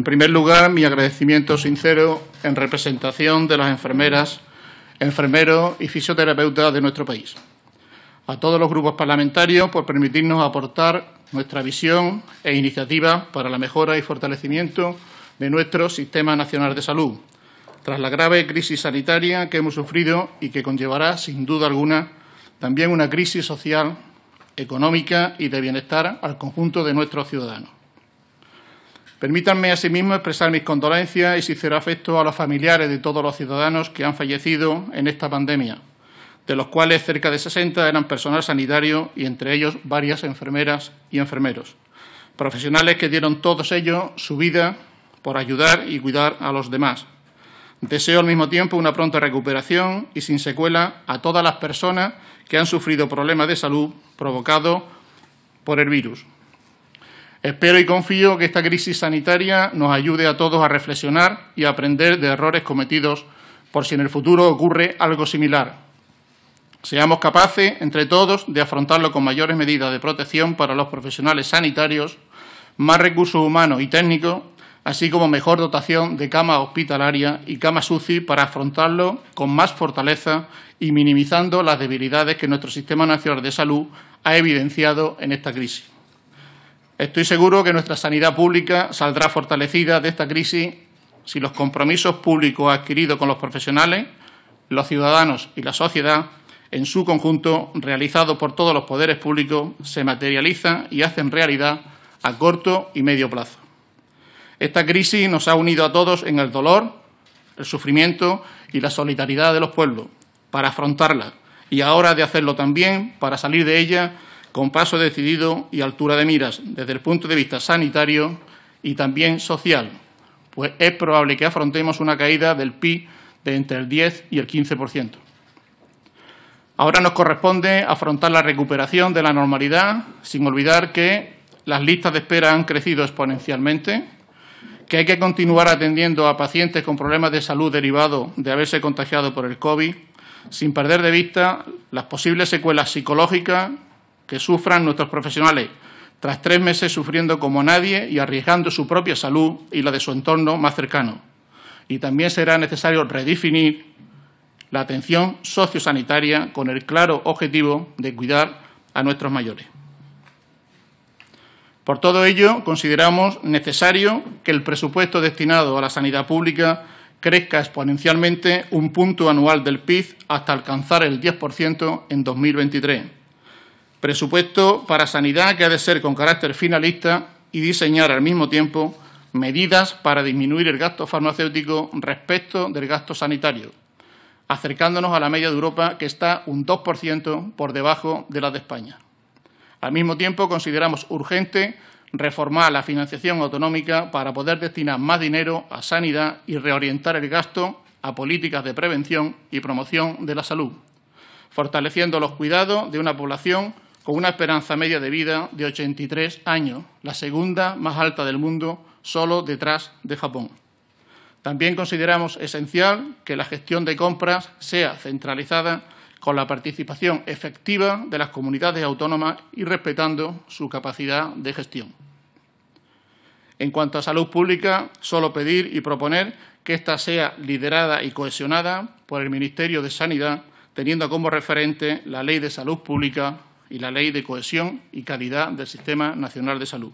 En primer lugar, mi agradecimiento sincero en representación de las enfermeras, enfermeros y fisioterapeutas de nuestro país. A todos los grupos parlamentarios por permitirnos aportar nuestra visión e iniciativa para la mejora y fortalecimiento de nuestro Sistema Nacional de Salud, tras la grave crisis sanitaria que hemos sufrido y que conllevará, sin duda alguna, también una crisis social, económica y de bienestar al conjunto de nuestros ciudadanos. Permítanme asimismo expresar mis condolencias y sincero afecto a los familiares de todos los ciudadanos que han fallecido en esta pandemia, de los cuales cerca de 60 eran personal sanitario y entre ellos varias enfermeras y enfermeros, profesionales que dieron todos ellos su vida por ayudar y cuidar a los demás. Deseo al mismo tiempo una pronta recuperación y sin secuela a todas las personas que han sufrido problemas de salud provocados por el virus. Espero y confío que esta crisis sanitaria nos ayude a todos a reflexionar y a aprender de errores cometidos por si en el futuro ocurre algo similar. Seamos capaces, entre todos, de afrontarlo con mayores medidas de protección para los profesionales sanitarios, más recursos humanos y técnicos, así como mejor dotación de camas hospitalaria y camas UCI para afrontarlo con más fortaleza y minimizando las debilidades que nuestro Sistema Nacional de Salud ha evidenciado en esta crisis. Estoy seguro que nuestra sanidad pública saldrá fortalecida de esta crisis si los compromisos públicos adquiridos con los profesionales, los ciudadanos y la sociedad en su conjunto, realizados por todos los poderes públicos, se materializan y hacen realidad a corto y medio plazo. Esta crisis nos ha unido a todos en el dolor, el sufrimiento y la solidaridad de los pueblos para afrontarla y ahora de hacerlo también para salir de ella con paso decidido y altura de miras desde el punto de vista sanitario y también social, pues es probable que afrontemos una caída del PIB de entre el 10 y el 15%. Ahora nos corresponde afrontar la recuperación de la normalidad, sin olvidar que las listas de espera han crecido exponencialmente, que hay que continuar atendiendo a pacientes con problemas de salud derivados de haberse contagiado por el COVID, sin perder de vista las posibles secuelas psicológicas que sufran nuestros profesionales, tras tres meses sufriendo como nadie y arriesgando su propia salud y la de su entorno más cercano. Y también será necesario redefinir la atención sociosanitaria con el claro objetivo de cuidar a nuestros mayores. Por todo ello, consideramos necesario que el presupuesto destinado a la sanidad pública crezca exponencialmente un punto anual del PIB hasta alcanzar el 10% en 2023 Presupuesto para sanidad que ha de ser con carácter finalista y diseñar al mismo tiempo medidas para disminuir el gasto farmacéutico respecto del gasto sanitario, acercándonos a la media de Europa, que está un 2% por debajo de la de España. Al mismo tiempo, consideramos urgente reformar la financiación autonómica para poder destinar más dinero a sanidad y reorientar el gasto a políticas de prevención y promoción de la salud, fortaleciendo los cuidados de una población con una esperanza media de vida de 83 años, la segunda más alta del mundo, solo detrás de Japón. También consideramos esencial que la gestión de compras sea centralizada con la participación efectiva de las comunidades autónomas y respetando su capacidad de gestión. En cuanto a salud pública, solo pedir y proponer que ésta sea liderada y cohesionada por el Ministerio de Sanidad, teniendo como referente la Ley de Salud Pública y la Ley de Cohesión y Calidad del Sistema Nacional de Salud.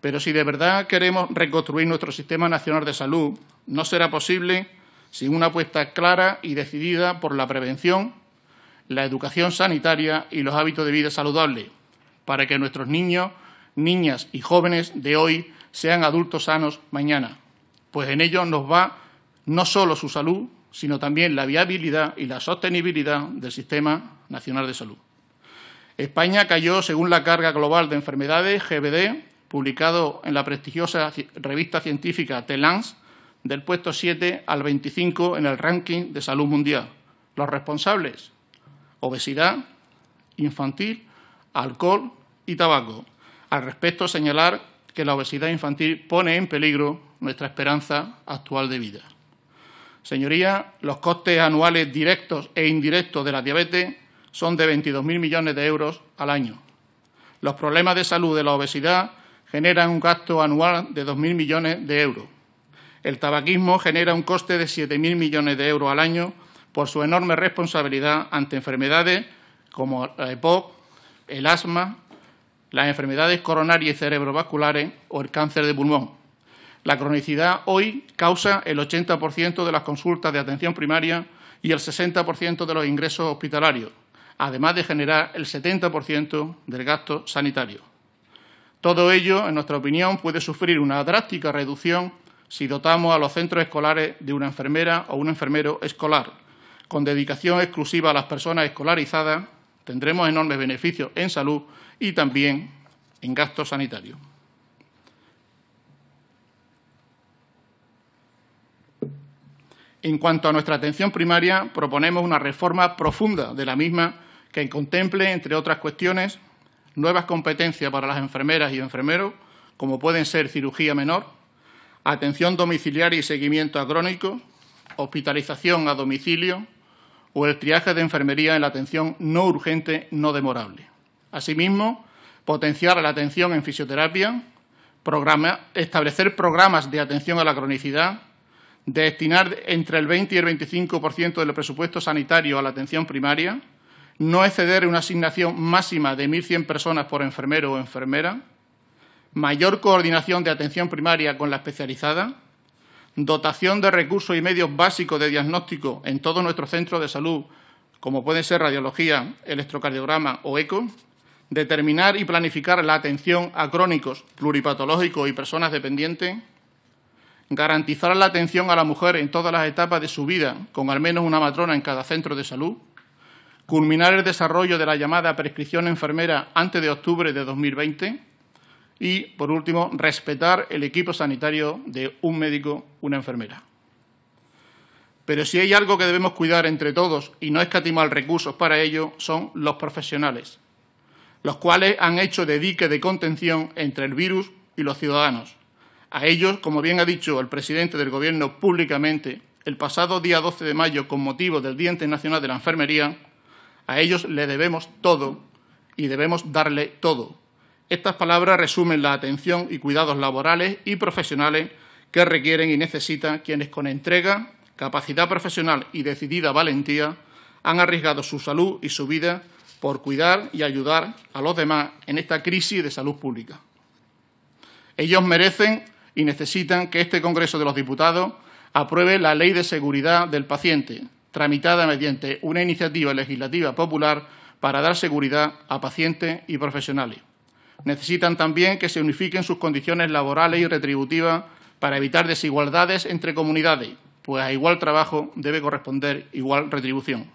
Pero si de verdad queremos reconstruir nuestro Sistema Nacional de Salud, no será posible sin una apuesta clara y decidida por la prevención, la educación sanitaria y los hábitos de vida saludables, para que nuestros niños, niñas y jóvenes de hoy sean adultos sanos mañana, pues en ello nos va no solo su salud, sino también la viabilidad y la sostenibilidad del Sistema Nacional de Salud. España cayó, según la carga global de enfermedades, GBD, publicado en la prestigiosa revista científica The del puesto 7 al 25 en el ranking de salud mundial. Los responsables, obesidad infantil, alcohol y tabaco. Al respecto, señalar que la obesidad infantil pone en peligro nuestra esperanza actual de vida. Señorías, los costes anuales directos e indirectos de la diabetes son de 22.000 millones de euros al año. Los problemas de salud de la obesidad generan un gasto anual de 2.000 millones de euros. El tabaquismo genera un coste de 7.000 millones de euros al año por su enorme responsabilidad ante enfermedades como la EPOC, el asma, las enfermedades coronarias y cerebrovasculares o el cáncer de pulmón. La cronicidad hoy causa el 80% de las consultas de atención primaria y el 60% de los ingresos hospitalarios, además de generar el 70% del gasto sanitario. Todo ello, en nuestra opinión, puede sufrir una drástica reducción si dotamos a los centros escolares de una enfermera o un enfermero escolar. Con dedicación exclusiva a las personas escolarizadas, tendremos enormes beneficios en salud y también en gasto sanitario. En cuanto a nuestra atención primaria, proponemos una reforma profunda de la misma que contemple, entre otras cuestiones, nuevas competencias para las enfermeras y enfermeros, como pueden ser cirugía menor, atención domiciliaria y seguimiento a crónico, hospitalización a domicilio o el triaje de enfermería en la atención no urgente no demorable. Asimismo, potenciar la atención en fisioterapia, establecer programas de atención a la cronicidad, destinar entre el 20 y el 25% del presupuesto sanitario a la atención primaria, no exceder una asignación máxima de 1.100 personas por enfermero o enfermera, mayor coordinación de atención primaria con la especializada, dotación de recursos y medios básicos de diagnóstico en todos nuestros centros de salud, como pueden ser radiología, electrocardiograma o eco, determinar y planificar la atención a crónicos, pluripatológicos y personas dependientes, garantizar la atención a la mujer en todas las etapas de su vida, con al menos una matrona en cada centro de salud, culminar el desarrollo de la llamada prescripción enfermera antes de octubre de 2020 y, por último, respetar el equipo sanitario de un médico, una enfermera. Pero si hay algo que debemos cuidar entre todos y no escatimar recursos para ello, son los profesionales, los cuales han hecho de dique de contención entre el virus y los ciudadanos a ellos, como bien ha dicho el presidente del Gobierno públicamente, el pasado día 12 de mayo, con motivo del Día Internacional de la Enfermería, a ellos le debemos todo y debemos darle todo. Estas palabras resumen la atención y cuidados laborales y profesionales que requieren y necesitan quienes con entrega, capacidad profesional y decidida valentía han arriesgado su salud y su vida por cuidar y ayudar a los demás en esta crisis de salud pública. Ellos merecen y necesitan que este Congreso de los Diputados apruebe la Ley de Seguridad del Paciente, tramitada mediante una iniciativa legislativa popular para dar seguridad a pacientes y profesionales. Necesitan también que se unifiquen sus condiciones laborales y retributivas para evitar desigualdades entre comunidades, pues a igual trabajo debe corresponder igual retribución.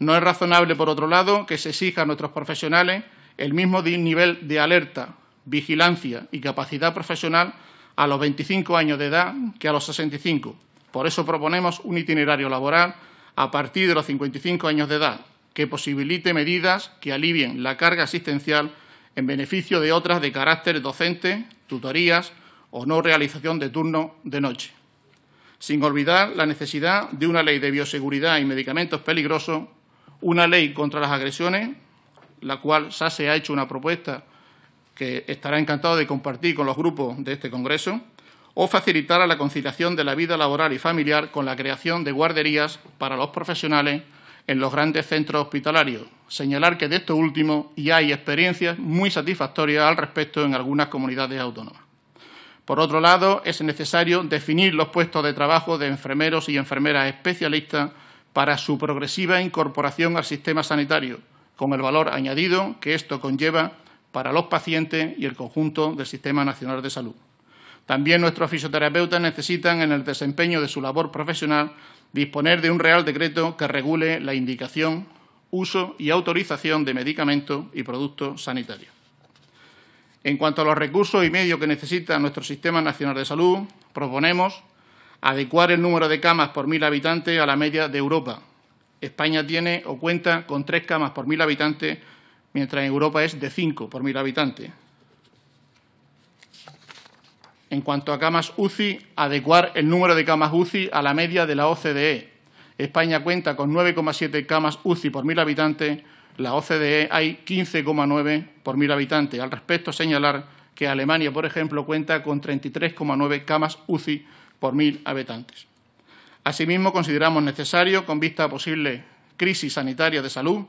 No es razonable, por otro lado, que se exija a nuestros profesionales el mismo nivel de alerta, vigilancia y capacidad profesional a los 25 años de edad que a los 65. Por eso proponemos un itinerario laboral a partir de los 55 años de edad que posibilite medidas que alivien la carga asistencial en beneficio de otras de carácter docente, tutorías o no realización de turno de noche. Sin olvidar la necesidad de una ley de bioseguridad y medicamentos peligrosos, una ley contra las agresiones, la cual ya se ha hecho una propuesta que estará encantado de compartir con los grupos de este Congreso, o facilitará la conciliación de la vida laboral y familiar con la creación de guarderías para los profesionales en los grandes centros hospitalarios. Señalar que de esto último ya hay experiencias muy satisfactorias al respecto en algunas comunidades autónomas. Por otro lado, es necesario definir los puestos de trabajo de enfermeros y enfermeras especialistas para su progresiva incorporación al sistema sanitario, con el valor añadido que esto conlleva para los pacientes y el conjunto del Sistema Nacional de Salud. También nuestros fisioterapeutas necesitan, en el desempeño de su labor profesional, disponer de un Real Decreto que regule la indicación, uso y autorización de medicamentos y productos sanitarios. En cuanto a los recursos y medios que necesita nuestro Sistema Nacional de Salud, proponemos adecuar el número de camas por mil habitantes a la media de Europa. España tiene o cuenta con tres camas por mil habitantes mientras en Europa es de 5 por mil habitantes. En cuanto a camas UCI, adecuar el número de camas UCI a la media de la OCDE. España cuenta con 9,7 camas UCI por mil habitantes, la OCDE hay 15,9 por mil habitantes. Al respecto, señalar que Alemania, por ejemplo, cuenta con 33,9 camas UCI por mil habitantes. Asimismo, consideramos necesario, con vista a posible crisis sanitaria de salud,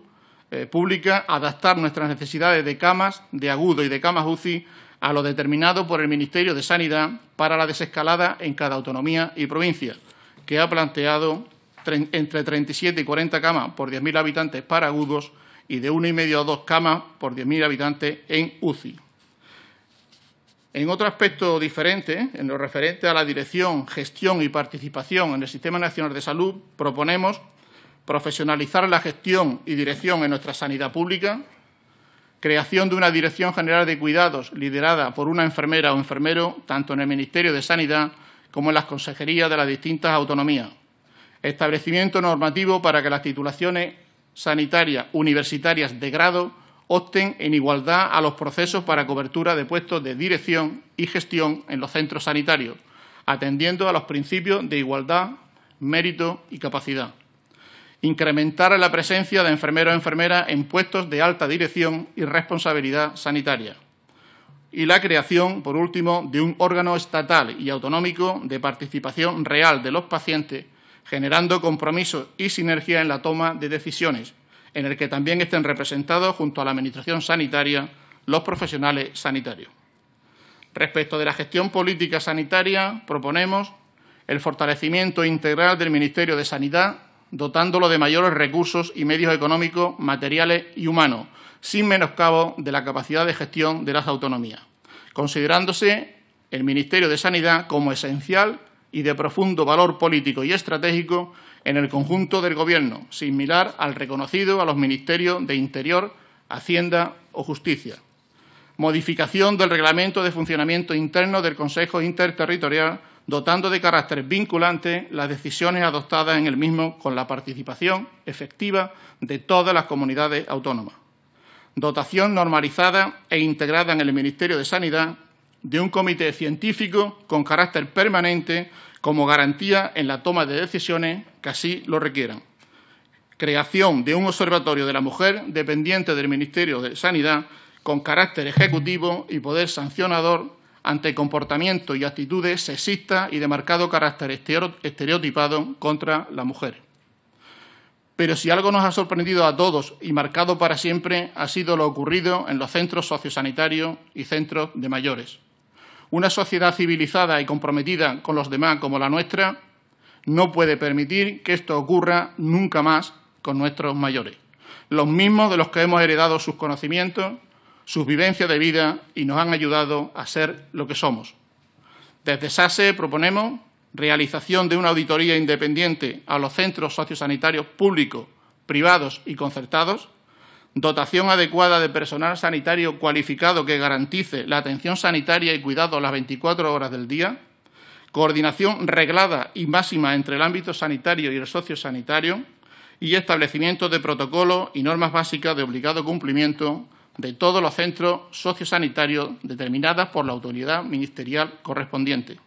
eh, pública, adaptar nuestras necesidades de camas de agudo y de camas UCI a lo determinado por el Ministerio de Sanidad para la desescalada en cada autonomía y provincia, que ha planteado entre 37 y 40 camas por 10.000 habitantes para agudos y de 1,5 a 2 camas por 10.000 habitantes en UCI. En otro aspecto diferente, en lo referente a la dirección, gestión y participación en el Sistema Nacional de Salud, proponemos profesionalizar la gestión y dirección en nuestra sanidad pública, creación de una Dirección General de Cuidados liderada por una enfermera o enfermero, tanto en el Ministerio de Sanidad como en las consejerías de las distintas autonomías, establecimiento normativo para que las titulaciones sanitarias universitarias de grado opten en igualdad a los procesos para cobertura de puestos de dirección y gestión en los centros sanitarios, atendiendo a los principios de igualdad, mérito y capacidad incrementar la presencia de enfermeros y enfermeras en puestos de alta dirección y responsabilidad sanitaria. Y la creación, por último, de un órgano estatal y autonómico de participación real de los pacientes, generando compromiso y sinergia en la toma de decisiones, en el que también estén representados, junto a la Administración sanitaria, los profesionales sanitarios. Respecto de la gestión política sanitaria, proponemos el fortalecimiento integral del Ministerio de Sanidad dotándolo de mayores recursos y medios económicos, materiales y humanos, sin menoscabo de la capacidad de gestión de las autonomías, considerándose el Ministerio de Sanidad como esencial y de profundo valor político y estratégico en el conjunto del Gobierno, similar al reconocido a los ministerios de Interior, Hacienda o Justicia. Modificación del reglamento de funcionamiento interno del Consejo Interterritorial dotando de carácter vinculante las decisiones adoptadas en el mismo con la participación efectiva de todas las comunidades autónomas. Dotación normalizada e integrada en el Ministerio de Sanidad de un comité científico con carácter permanente como garantía en la toma de decisiones que así lo requieran. Creación de un observatorio de la mujer dependiente del Ministerio de Sanidad con carácter ejecutivo y poder sancionador ante comportamientos y actitudes sexistas y de marcado carácter estereotipado contra la mujer. Pero si algo nos ha sorprendido a todos y marcado para siempre ha sido lo ocurrido en los centros sociosanitarios y centros de mayores. Una sociedad civilizada y comprometida con los demás como la nuestra no puede permitir que esto ocurra nunca más con nuestros mayores, los mismos de los que hemos heredado sus conocimientos, sus vivencias de vida y nos han ayudado a ser lo que somos. Desde SASE proponemos realización de una auditoría independiente a los centros sociosanitarios públicos, privados y concertados, dotación adecuada de personal sanitario cualificado que garantice la atención sanitaria y cuidado las 24 horas del día, coordinación reglada y máxima entre el ámbito sanitario y el sociosanitario y establecimiento de protocolos y normas básicas de obligado cumplimiento de todos los centros sociosanitarios determinadas por la autoridad ministerial correspondiente.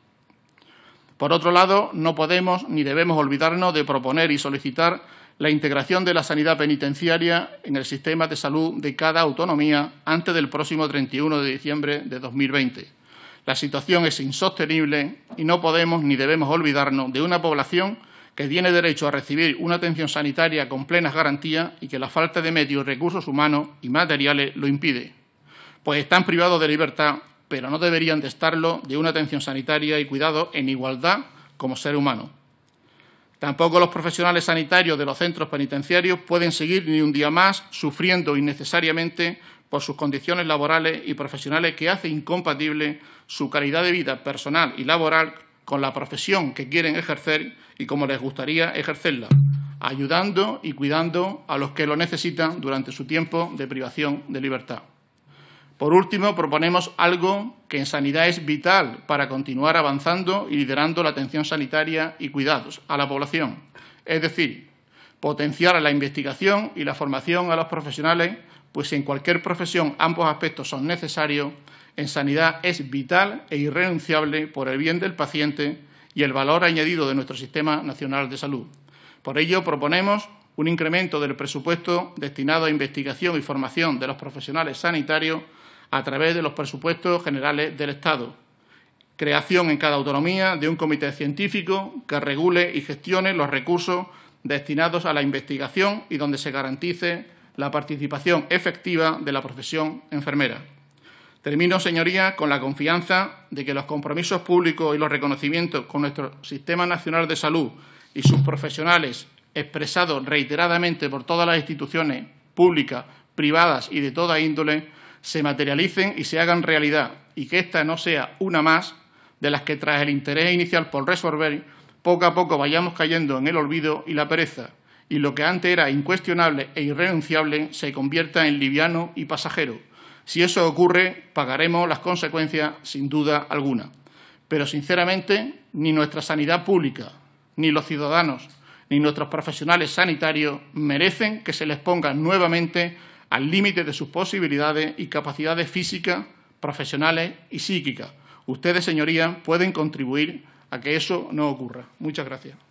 Por otro lado, no podemos ni debemos olvidarnos de proponer y solicitar la integración de la sanidad penitenciaria en el sistema de salud de cada autonomía antes del próximo 31 de diciembre de 2020. La situación es insostenible y no podemos ni debemos olvidarnos de una población que tiene derecho a recibir una atención sanitaria con plenas garantías y que la falta de medios, recursos humanos y materiales lo impide, pues están privados de libertad, pero no deberían de estarlo de una atención sanitaria y cuidado en igualdad como ser humano. Tampoco los profesionales sanitarios de los centros penitenciarios pueden seguir ni un día más sufriendo innecesariamente por sus condiciones laborales y profesionales que hace incompatible su calidad de vida personal y laboral con la profesión que quieren ejercer y como les gustaría ejercerla, ayudando y cuidando a los que lo necesitan durante su tiempo de privación de libertad. Por último, proponemos algo que en sanidad es vital para continuar avanzando y liderando la atención sanitaria y cuidados a la población, es decir, potenciar la investigación y la formación a los profesionales, pues en cualquier profesión ambos aspectos son necesarios, en sanidad es vital e irrenunciable por el bien del paciente y el valor añadido de nuestro Sistema Nacional de Salud. Por ello, proponemos un incremento del presupuesto destinado a investigación y formación de los profesionales sanitarios a través de los presupuestos generales del Estado. Creación en cada autonomía de un comité científico que regule y gestione los recursos destinados a la investigación y donde se garantice la participación efectiva de la profesión enfermera. Termino, señorías, con la confianza de que los compromisos públicos y los reconocimientos con nuestro Sistema Nacional de Salud y sus profesionales, expresados reiteradamente por todas las instituciones públicas, privadas y de toda índole, se materialicen y se hagan realidad y que esta no sea una más de las que tras el interés inicial por resolver poco a poco vayamos cayendo en el olvido y la pereza, y lo que antes era incuestionable e irrenunciable se convierta en liviano y pasajero. Si eso ocurre, pagaremos las consecuencias sin duda alguna. Pero, sinceramente, ni nuestra sanidad pública, ni los ciudadanos, ni nuestros profesionales sanitarios merecen que se les ponga nuevamente al límite de sus posibilidades y capacidades físicas, profesionales y psíquicas. Ustedes, señorías, pueden contribuir que eso no ocurra. Muchas gracias.